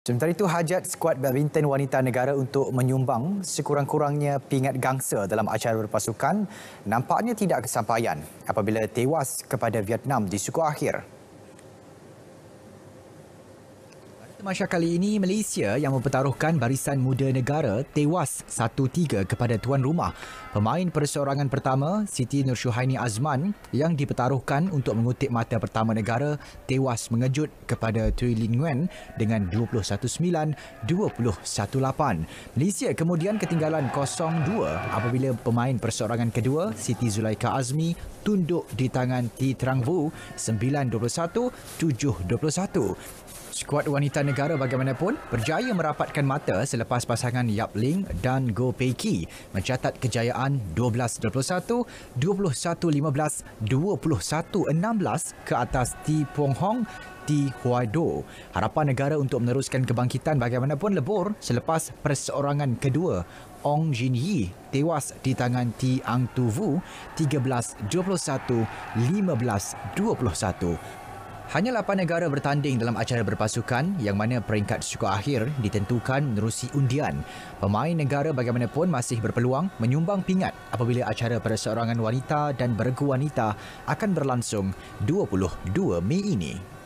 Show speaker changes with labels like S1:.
S1: Sementara itu, hajat skuad badminton wanita negara untuk menyumbang sekurang-kurangnya pingat gangsa dalam acara berpasukan nampaknya tidak kesampaian apabila tewas kepada Vietnam di suku akhir. Semasa kali ini, Malaysia yang mempertaruhkan barisan muda negara tewas 1-3 kepada tuan rumah. Pemain perseorangan pertama, Siti Nur Syuhaini Azman yang dipertaruhkan untuk mengutip mata pertama negara tewas mengejut kepada Tui Lin Nguyen dengan 21-9-21-8. Malaysia kemudian ketinggalan 0-2 apabila pemain perseorangan kedua, Siti Zulaika Azmi tunduk di tangan Ti Trang Vu 9-21-7-21 skuad wanita negara bagaimanapun berjaya merapatkan mata selepas pasangan Yap Ling dan Go Pei Ki mencatat kejayaan 12-21, 21-15, 21-16 ke atas Ti Pong Hong di Huaido. Harapan negara untuk meneruskan kebangkitan bagaimanapun lebur selepas perseorangan kedua Ong Jin Yi tewas di tangan Ti Ang Tu Vu 13-21, 15-21. Hanya lapan negara bertanding dalam acara berpasukan yang mana peringkat suku akhir ditentukan menerusi undian. Pemain negara bagaimanapun masih berpeluang menyumbang pingat apabila acara perseorangan wanita dan bergu wanita akan berlangsung 22 Mei ini.